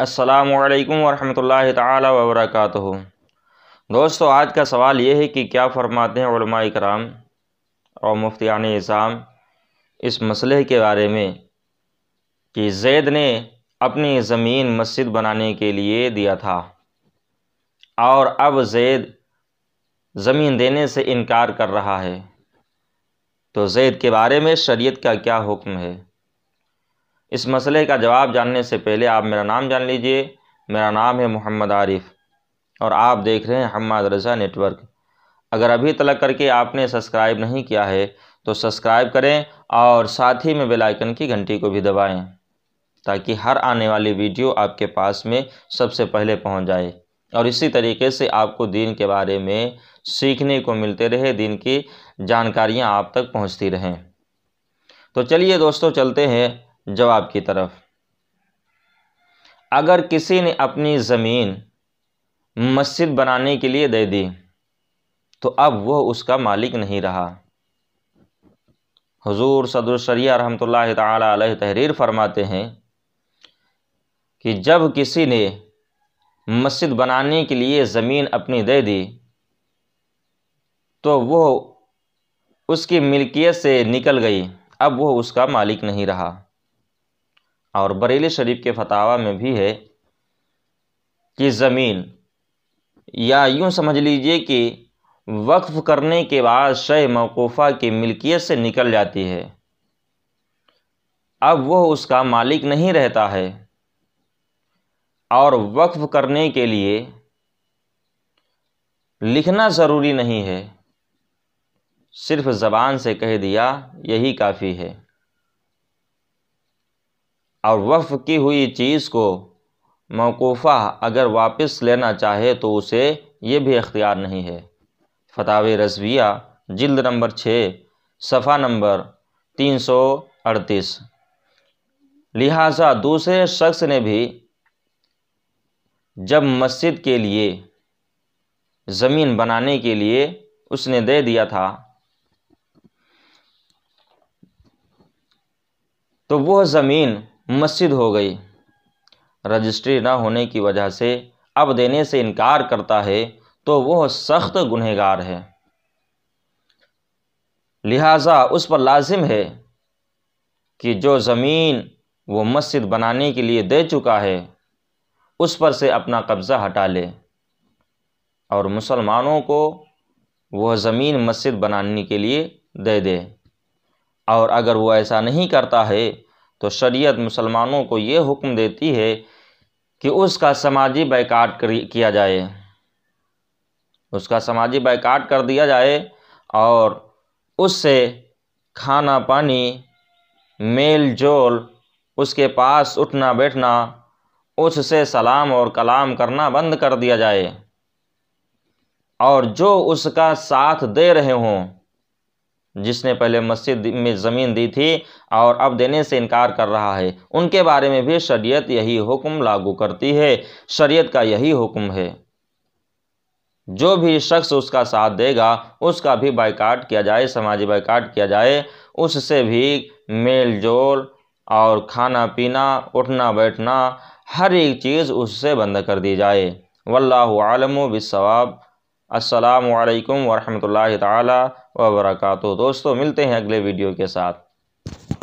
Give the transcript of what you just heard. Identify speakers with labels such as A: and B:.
A: असलकम वरहमल तबरक दोस्तों आज का सवाल ये है कि क्या फ़रमाते हैं कराम और मुफ्तियान इस्लाम इस मसले के बारे में कि जैद ने अपनी ज़मीन मस्जिद बनाने के लिए दिया था और अब जैद ज़मीन देने से इनकार कर रहा है तो जैद के बारे में शरीयत का क्या हुक्म है इस मसले का जवाब जानने से पहले आप मेरा नाम जान लीजिए मेरा नाम है मोहम्मद आरिफ और आप देख रहे हैं हम मदरसा नेटवर्क अगर अभी तलक करके आपने सब्सक्राइब नहीं किया है तो सब्सक्राइब करें और साथ ही में बेलाइकन की घंटी को भी दबाएँ ताकि हर आने वाली वीडियो आपके पास में सबसे पहले पहुंच जाए और इसी तरीके से आपको दीन के बारे में सीखने को मिलते रहे दीन की जानकारियां आप तक पहुंचती रहें तो चलिए दोस्तों चलते हैं जवाब की तरफ अगर किसी ने अपनी ज़मीन मस्जिद बनाने के लिए दे दी तो अब वह उसका मालिक नहीं रहा हुजूर सदरशरिया रहमतुल्लाह ताली तहरीर फरमाते हैं कि जब किसी ने मस्जिद बनाने के लिए ज़मीन अपनी दे दी तो वह उसकी मिल्कियत से निकल गई अब वह उसका मालिक नहीं रहा और बरेली शरीफ के फतावा में भी है कि ज़मीन या यूँ समझ लीजिए कि वक्फ करने के बाद शय मौकूफ़ा की मिल्कियत से निकल जाती है अब वह उसका मालिक नहीं रहता है और वक्फ करने के लिए लिखना ज़रूरी नहीं है सिर्फ ज़बान से कह दिया यही काफ़ी है और वफ़ की हुई चीज़ को मौकूफ़ा अगर वापस लेना चाहे तो उसे ये भी अख्तियार नहीं है फताव रजविया जिल्द नंबर छः सफ़ा नंबर तीन सौ अड़तीस लिहाजा दूसरे शख्स ने भी जब मस्जिद के लिए ज़मीन बनाने के लिए उसने दे दिया था तो वह ज़मीन मस्जिद हो गई रजिस्ट्री ना होने की वजह से अब देने से इनकार करता है तो वह सख्त गुनहगार है लिहाजा उस पर लाजिम है कि जो ज़मीन वो मस्जिद बनाने के लिए दे चुका है उस पर से अपना कब्ज़ा हटा ले और मुसलमानों को वह ज़मीन मस्जिद बनाने के लिए दे दे और अगर वो ऐसा नहीं करता है तो शरीयत मुसलमानों को ये हुक्म देती है कि उसका समाजी बैकाट किया जाए उसका समाजी बैकाट कर दिया जाए और उससे खाना पानी मेल जोल उसके पास उठना बैठना उससे सलाम और कलाम करना बंद कर दिया जाए और जो उसका साथ दे रहे हों जिसने पहले मस्जिद में ज़मीन दी थी और अब देने से इनकार कर रहा है उनके बारे में भी शरीयत यही हुक्म लागू करती है शरीयत का यही हुक्म है जो भी शख्स उसका साथ देगा उसका भी बाइकाट किया जाए समाजी बाइकाट किया जाए उससे भी मेल जोल और खाना पीना उठना बैठना हर एक चीज़ उससे बंद कर दी जाए वल्लाह आलम बिसवाब असलकम वरहमल वर्का दोस्तों मिलते हैं अगले वीडियो के साथ